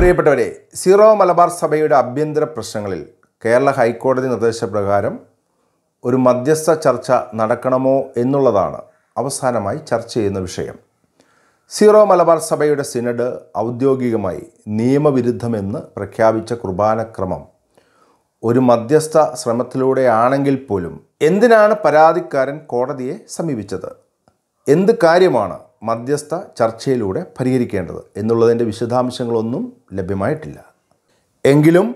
പ്രിയപ്പെട്ടവരെ സീറോ മലബാർ സഭയുടെ ആഭ്യന്തര പ്രശ്നങ്ങളിൽ കേരള ഹൈക്കോടതി നിർദ്ദേശപ്രകാരം ഒരു മധ്യസ്ഥ ചർച്ച നടക്കണമോ എന്നുള്ളതാണ് അവസാനമായി ചർച്ച ചെയ്യുന്ന വിഷയം സീറോ മലബാർ സഭയുടെ സിനഡ് ഔദ്യോഗികമായി നിയമവിരുദ്ധമെന്ന് പ്രഖ്യാപിച്ച കുർബാനക്രമം ഒരു മധ്യസ്ഥ ശ്രമത്തിലൂടെയാണെങ്കിൽ പോലും എന്തിനാണ് പരാതിക്കാരൻ കോടതിയെ സമീപിച്ചത് എന്ത് കാര്യമാണ് മധ്യസ്ഥ ചർച്ചയിലൂടെ പരിഹരിക്കേണ്ടത് എന്നുള്ളതിൻ്റെ വിശദാംശങ്ങളൊന്നും ലഭ്യമായിട്ടില്ല എങ്കിലും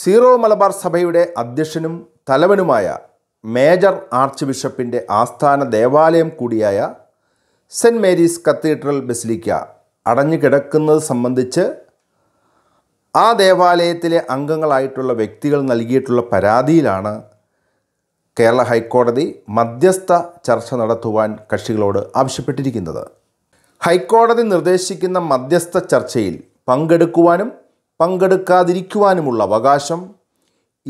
സീറോ മലബാർ സഭയുടെ അധ്യക്ഷനും തലവനുമായ മേജർ ആർച്ച് ബിഷപ്പിൻ്റെ ആസ്ഥാന ദേവാലയം കൂടിയായ സെൻറ്റ് മേരീസ് കത്തീഡ്രൽ ബസിലിക്ക അടഞ്ഞുകിടക്കുന്നത് സംബന്ധിച്ച് ആ ദേവാലയത്തിലെ അംഗങ്ങളായിട്ടുള്ള വ്യക്തികൾ നൽകിയിട്ടുള്ള പരാതിയിലാണ് കേരള ഹൈക്കോടതി മധ്യസ്ഥ ചർച്ച നടത്തുവാൻ കക്ഷികളോട് ആവശ്യപ്പെട്ടിരിക്കുന്നത് ഹൈക്കോടതി നിർദ്ദേശിക്കുന്ന മധ്യസ്ഥ ചർച്ചയിൽ പങ്കെടുക്കുവാനും പങ്കെടുക്കാതിരിക്കുവാനുമുള്ള അവകാശം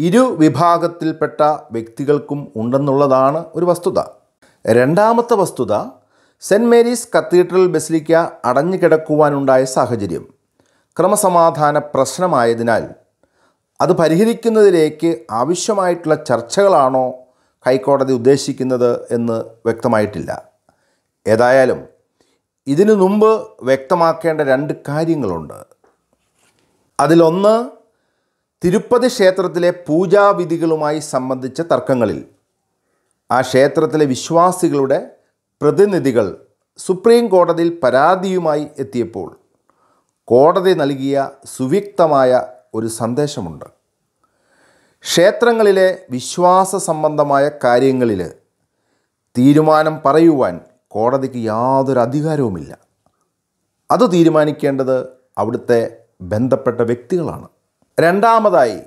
ഇരു വിഭാഗത്തിൽപ്പെട്ട വ്യക്തികൾക്കും ഉണ്ടെന്നുള്ളതാണ് ഒരു വസ്തുത രണ്ടാമത്തെ വസ്തുത സെൻറ്റ് മേരീസ് കത്തീഡ്രൽ ബസിലിക്ക അടഞ്ഞുകിടക്കുവാനുണ്ടായ സാഹചര്യം ക്രമസമാധാന പ്രശ്നമായതിനാൽ അത് പരിഹരിക്കുന്നതിലേക്ക് ആവശ്യമായിട്ടുള്ള ചർച്ചകളാണോ ഹൈക്കോടതി ഉദ്ദേശിക്കുന്നത് എന്ന് വ്യക്തമായിട്ടില്ല ഏതായാലും ഇതിനു മുമ്പ് വ്യക്തമാക്കേണ്ട രണ്ട് കാര്യങ്ങളുണ്ട് അതിലൊന്ന് തിരുപ്പതി ക്ഷേത്രത്തിലെ പൂജാവിധികളുമായി സംബന്ധിച്ച തർക്കങ്ങളിൽ ആ ക്ഷേത്രത്തിലെ വിശ്വാസികളുടെ പ്രതിനിധികൾ സുപ്രീം കോടതിയിൽ പരാതിയുമായി എത്തിയപ്പോൾ കോടതി നൽകിയ സുവ്യക്തമായ ഒരു സന്ദേശമുണ്ട് ക്ഷേത്രങ്ങളിലെ വിശ്വാസ സംബന്ധമായ കാര്യങ്ങളിൽ തീരുമാനം പറയുവാൻ കോടതിക്ക് യാതൊരു അധികാരവുമില്ല അത് തീരുമാനിക്കേണ്ടത് അവിടുത്തെ ബന്ധപ്പെട്ട വ്യക്തികളാണ് രണ്ടാമതായി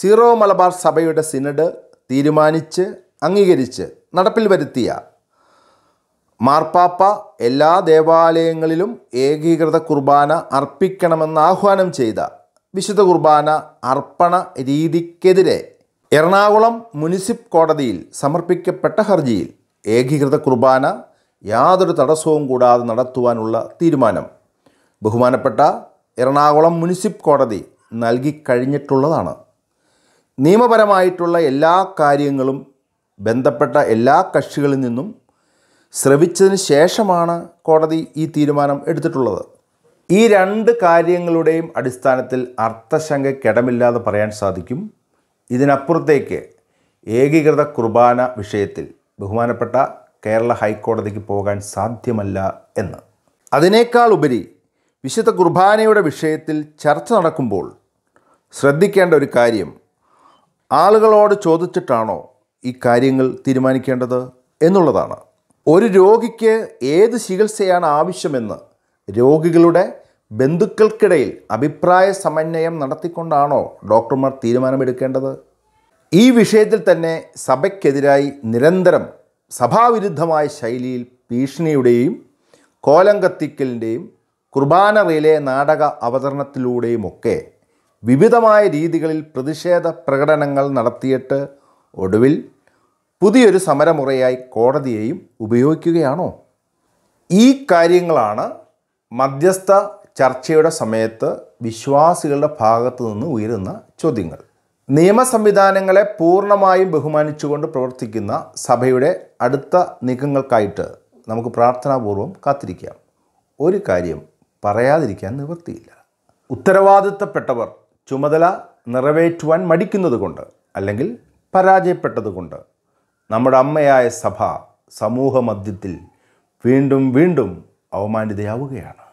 സീറോ മലബാർ സഭയുടെ സിനഡ് തീരുമാനിച്ച് അംഗീകരിച്ച് നടപ്പിൽ വരുത്തിയ മാർപ്പാപ്പ എല്ലാ ദേവാലയങ്ങളിലും ഏകീകൃത കുർബാന അർപ്പിക്കണമെന്ന് ആഹ്വാനം ചെയ്ത വിശുദ്ധ കുർബാന അർപ്പണ രീതിക്കെതിരെ എറണാകുളം മുനിസിപ്പ് കോടതിയിൽ സമർപ്പിക്കപ്പെട്ട ഹർജിയിൽ ഏകീകൃത കുർബാന യാതൊരു തടസ്സവും കൂടാതെ നടത്തുവാനുള്ള തീരുമാനം ബഹുമാനപ്പെട്ട എറണാകുളം മുനിസിപ്പ് കോടതി നൽകിക്കഴിഞ്ഞിട്ടുള്ളതാണ് നിയമപരമായിട്ടുള്ള എല്ലാ കാര്യങ്ങളും ബന്ധപ്പെട്ട എല്ലാ കക്ഷികളിൽ നിന്നും ശ്രവിച്ചതിന് ശേഷമാണ് കോടതി ഈ തീരുമാനം എടുത്തിട്ടുള്ളത് ഈ രണ്ട് കാര്യങ്ങളുടെയും അടിസ്ഥാനത്തിൽ അർത്ഥശങ്കയ്ക്കിടമില്ലാതെ പറയാൻ സാധിക്കും ഇതിനപ്പുറത്തേക്ക് ഏകീകൃത കുർബാന വിഷയത്തിൽ ബഹുമാനപ്പെട്ട കേരള ഹൈക്കോടതിക്ക് പോകാൻ സാധ്യമല്ല എന്ന് അതിനേക്കാൾ ഉപരി വിശുദ്ധ കുർബാനയുടെ വിഷയത്തിൽ ചർച്ച നടക്കുമ്പോൾ ശ്രദ്ധിക്കേണ്ട ഒരു കാര്യം ആളുകളോട് ചോദിച്ചിട്ടാണോ ഈ കാര്യങ്ങൾ തീരുമാനിക്കേണ്ടത് എന്നുള്ളതാണ് ഒരു രോഗിക്ക് ഏത് ചികിത്സയാണ് ആവശ്യമെന്ന് രോഗികളുടെ ബന്ധുക്കൾക്കിടയിൽ അഭിപ്രായ സമന്വയം നടത്തിക്കൊണ്ടാണോ ഡോക്ടർമാർ തീരുമാനമെടുക്കേണ്ടത് ഈ വിഷയത്തിൽ തന്നെ സഭയ്ക്കെതിരായി നിരന്തരം സഭാവിരുദ്ധമായ ശൈലിയിൽ ഭീഷണിയുടെയും കോലങ്കത്തിക്കലിൻ്റെയും കുർബാന റിലേ നാടക അവതരണത്തിലൂടെയുമൊക്കെ വിവിധമായ രീതികളിൽ പ്രതിഷേധ പ്രകടനങ്ങൾ നടത്തിയിട്ട് ഒടുവിൽ പുതിയൊരു സമരമുറയായി കോടതിയെയും ഉപയോഗിക്കുകയാണോ ഈ കാര്യങ്ങളാണ് മധ്യസ്ഥ ചർച്ചയുടെ സമയത്ത് വിശ്വാസികളുടെ ഭാഗത്തു നിന്ന് ഉയരുന്ന ചോദ്യങ്ങൾ നിയമ സംവിധാനങ്ങളെ പൂർണ്ണമായും ബഹുമാനിച്ചുകൊണ്ട് പ്രവർത്തിക്കുന്ന സഭയുടെ അടുത്ത നീക്കങ്ങൾക്കായിട്ട് നമുക്ക് പ്രാർത്ഥനാപൂർവ്വം കാത്തിരിക്കാം ഒരു കാര്യം പറയാതിരിക്കാൻ നിവൃത്തിയില്ല ഉത്തരവാദിത്തപ്പെട്ടവർ ചുമതല നിറവേറ്റുവാൻ മടിക്കുന്നതുകൊണ്ട് അല്ലെങ്കിൽ പരാജയപ്പെട്ടതുകൊണ്ട് നമ്മുടെ അമ്മയായ സഭ സമൂഹമധ്യത്തിൽ വീണ്ടും വീണ്ടും අවමාන්‍ය දෙයාවක යනවා.